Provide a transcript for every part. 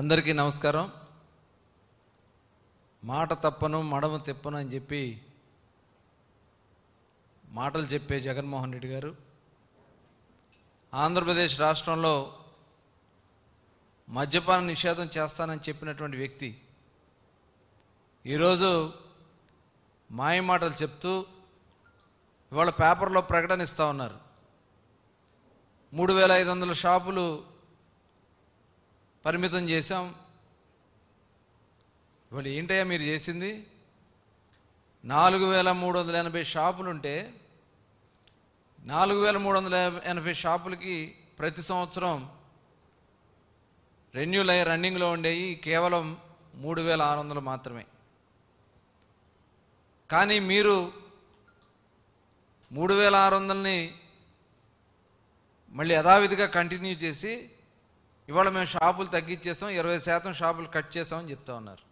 అందరికీ నమస్కారం మాట తప్పను మడము తిప్పను అని చెప్పి మాటలు చెప్పే జగన్మోహన్ రెడ్డి గారు ఆంధ్రప్రదేశ్ రాష్ట్రంలో మద్యపాన నిషేధం చేస్తానని చెప్పినటువంటి వ్యక్తి ఈరోజు మాయ మాటలు చెప్తూ ఇవాళ పేపర్లో ప్రకటన ఇస్తూ ఉన్నారు మూడు వేల ఐదు వందల షాపులు పరిమితం చేశాం ఇవాళ ఏంటయ్యా మీరు చేసింది నాలుగు వేల మూడు వందల ఎనభై షాపులుంటే నాలుగు వేల మూడు వందల ఎనభై షాపులకి ప్రతి సంవత్సరం రెన్యూల్ అయ్యే రన్నింగ్లో ఉండేవి కేవలం మూడు వేల ఆరు వందలు మాత్రమే కానీ మీరు మూడు వేల ఆరు వందలని మళ్ళీ యథావిధిగా కంటిన్యూ చేసి ఇవాళ మేము షాపులు తగ్గించేసాం ఇరవై శాతం షాపులు కట్ చేసామని చెప్తా ఉన్నారు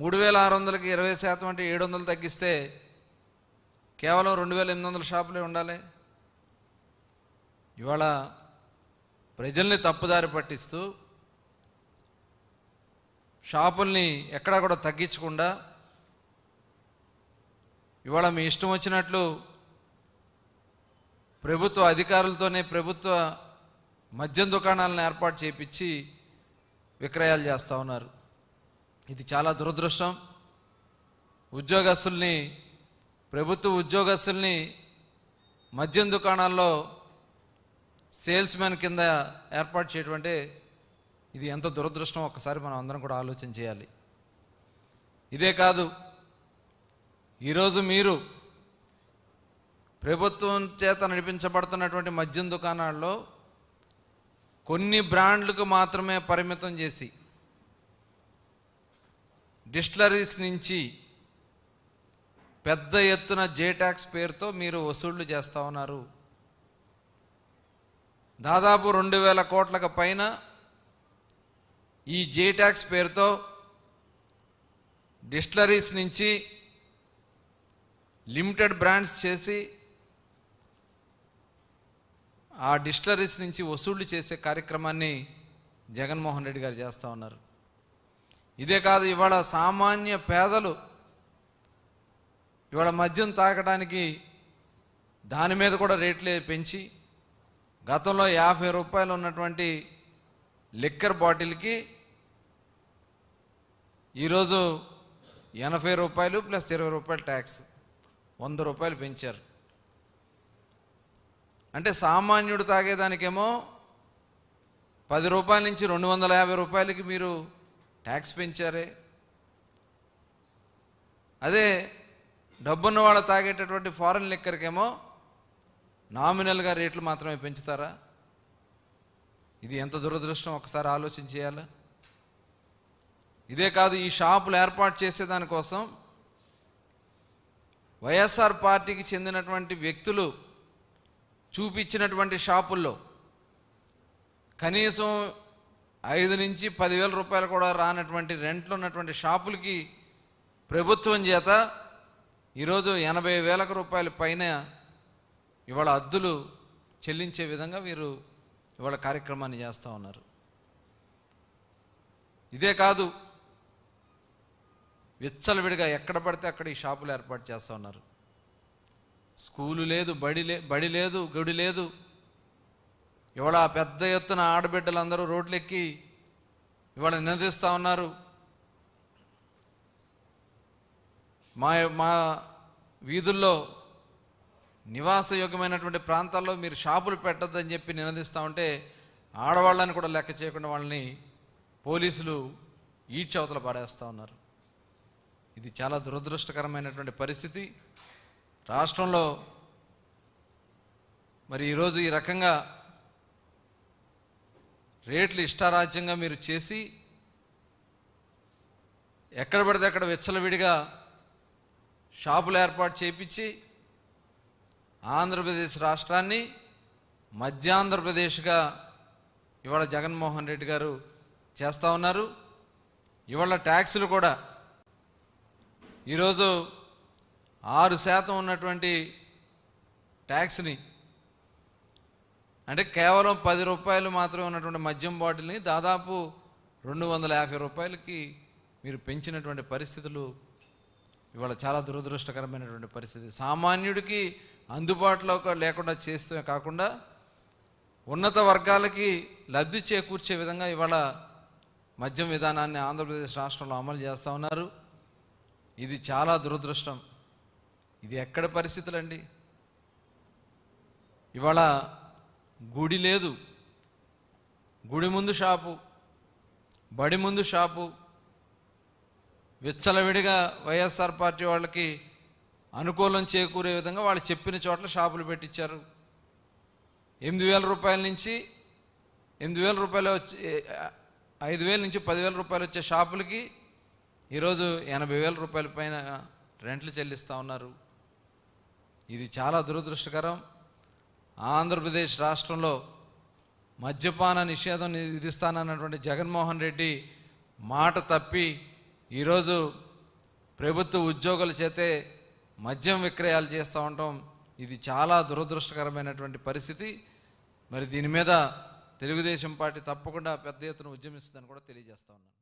మూడు వేల ఆరు వందలకి ఇరవై శాతం అంటే ఏడు వందలు తగ్గిస్తే కేవలం రెండు వేల ఎనిమిది వందల షాపులే ఉండాలి ఇవాళ ప్రజల్ని తప్పుదారి పట్టిస్తూ షాపుల్ని ఎక్కడా కూడా తగ్గించకుండా ఇవాళ మీ ఇష్టం వచ్చినట్లు ప్రభుత్వ అధికారులతోనే ప్రభుత్వ మద్యం దుకాణాలను ఏర్పాటు చేపించి విక్రయాలు చేస్తూ ఉన్నారు ఇది చాలా దురదృష్టం ఉద్యోగస్తుల్ని ప్రభుత్వ ఉద్యోగస్తుల్ని మద్యం దుకాణాల్లో సేల్స్ మ్యాన్ కింద ఏర్పాటు చేయటమంటే ఇది ఎంత దురదృష్టం ఒక్కసారి మనం అందరం కూడా ఆలోచన చేయాలి ఇదే కాదు ఈరోజు మీరు ప్రభుత్వం చేత నడిపించబడుతున్నటువంటి మద్యం దుకాణాల్లో కొన్ని బ్రాండ్లకు మాత్రమే పరిమితం చేసి డిస్టిలరీస్ నుంచి పెద్ద ఎత్తున జేటాక్స్ పేరుతో మీరు వసూళ్లు చేస్తూ ఉన్నారు దాదాపు రెండు వేల కోట్లకు పైన ఈ జేటాక్స్ పేరుతో డిస్టిలరీస్ నుంచి లిమిటెడ్ బ్రాండ్స్ చేసి ఆ డిస్టలరీస్ నుంచి వసూళ్లు చేసే కార్యక్రమాన్ని జగన్మోహన్ రెడ్డి గారు చేస్తూ ఉన్నారు ఇదే కాదు ఇవాళ సామాన్య పేదలు ఇవాళ మద్యం తాగడానికి దాని మీద కూడా రేట్లే పెంచి గతంలో యాభై రూపాయలు ఉన్నటువంటి లిక్కర్ బాటిల్కి ఈరోజు ఎనభై రూపాయలు ప్లస్ ఇరవై రూపాయలు ట్యాక్స్ వంద రూపాయలు పెంచారు అంటే సామాన్యుడు తాగేదానికేమో పది రూపాయల నుంచి రెండు వందల యాభై రూపాయలకి మీరు ట్యాక్స్ పెంచారే అదే డబ్బున్న వాళ్ళు తాగేటటువంటి ఫారెన్ లిక్కర్కేమో నామినల్గా రేట్లు మాత్రమే పెంచుతారా ఇది ఎంత దురదృష్టం ఒకసారి ఆలోచించేయాలి ఇదే కాదు ఈ షాపులు ఏర్పాటు చేసేదానికోసం వైఎస్ఆర్ పార్టీకి చెందినటువంటి వ్యక్తులు చూపించినటువంటి షాపుల్లో కనీసం ఐదు నుంచి పదివేల రూపాయలు కూడా రానటువంటి రెంట్లు ఉన్నటువంటి షాపులకి ప్రభుత్వం చేత ఈరోజు ఎనభై వేలకు రూపాయల పైన ఇవాళ అద్దులు చెల్లించే విధంగా వీరు ఇవాళ కార్యక్రమాన్ని చేస్తూ ఉన్నారు ఇదే కాదు విచ్చలవిడిగా ఎక్కడ పడితే అక్కడ ఈ షాపులు ఏర్పాటు చేస్తూ ఉన్నారు స్కూలు లేదు బడి లే బడి లేదు గడి లేదు ఇవాళ పెద్ద ఎత్తున ఆడబిడ్డలందరూ రోడ్లెక్కి ఇవాళ నిందిస్తూ ఉన్నారు మా మా వీధుల్లో నివాసయోగ్యమైనటువంటి ప్రాంతాల్లో మీరు షాపులు పెట్టద్దని చెప్పి నినదిస్తూ ఉంటే ఆడవాళ్ళని కూడా లెక్క చేయకుండా వాళ్ళని పోలీసులు ఈడ్చవతలు పాడేస్తూ ఉన్నారు ఇది చాలా దురదృష్టకరమైనటువంటి పరిస్థితి రాష్ట్రంలో మరి ఈరోజు ఈ రకంగా రేట్లు ఇష్టారాజ్యంగా మీరు చేసి ఎక్కడ పడితే అక్కడ విచ్చలవిడిగా షాపులు ఏర్పాటు చేపించి ఆంధ్రప్రదేశ్ రాష్ట్రాన్ని మధ్యాంధ్రప్రదేశ్గా ఇవాళ జగన్మోహన్ రెడ్డి గారు చేస్తూ ఉన్నారు ఇవాళ ట్యాక్సులు కూడా ఈరోజు ఆరు శాతం ఉన్నటువంటి ట్యాక్స్ని అంటే కేవలం పది రూపాయలు మాత్రమే ఉన్నటువంటి మద్యం బాటిల్ని దాదాపు రెండు వందల యాభై రూపాయలకి మీరు పెంచినటువంటి పరిస్థితులు ఇవాళ చాలా దురదృష్టకరమైనటువంటి పరిస్థితి సామాన్యుడికి అందుబాటులో లేకుండా చేస్తే కాకుండా ఉన్నత వర్గాలకి లబ్ధి చేకూర్చే విధంగా ఇవాళ మద్యం విధానాన్ని ఆంధ్రప్రదేశ్ రాష్ట్రంలో అమలు చేస్తూ ఉన్నారు ఇది చాలా దురదృష్టం ఇది ఎక్కడ పరిస్థితులండి ఇవాళ గుడి లేదు గుడి ముందు షాపు బడి ముందు షాపు విచ్చలవిడిగా వైఎస్ఆర్ పార్టీ వాళ్ళకి అనుకూలం చేకూరే విధంగా వాళ్ళు చెప్పిన చోట్ల షాపులు పెట్టించారు ఎనిమిది వేల రూపాయల నుంచి ఎనిమిది వేల రూపాయలు వచ్చే ఐదు వేల నుంచి పదివేల రూపాయలు వచ్చే షాపులకి ఈరోజు ఎనభై వేల రూపాయల పైన రెంట్లు చెల్లిస్తూ ఉన్నారు ఇది చాలా దురదృష్టకరం ఆంధ్రప్రదేశ్ రాష్ట్రంలో మద్యపాన నిషేధం విధిస్తానన్నటువంటి జగన్మోహన్ రెడ్డి మాట తప్పి ఈరోజు ప్రభుత్వ ఉద్యోగుల చేతే మద్యం విక్రయాలు చేస్తూ ఉండటం ఇది చాలా దురదృష్టకరమైనటువంటి పరిస్థితి మరి దీని మీద తెలుగుదేశం పార్టీ తప్పకుండా పెద్ద ఎత్తున ఉద్యమిస్తుందని కూడా తెలియజేస్తూ ఉన్నాను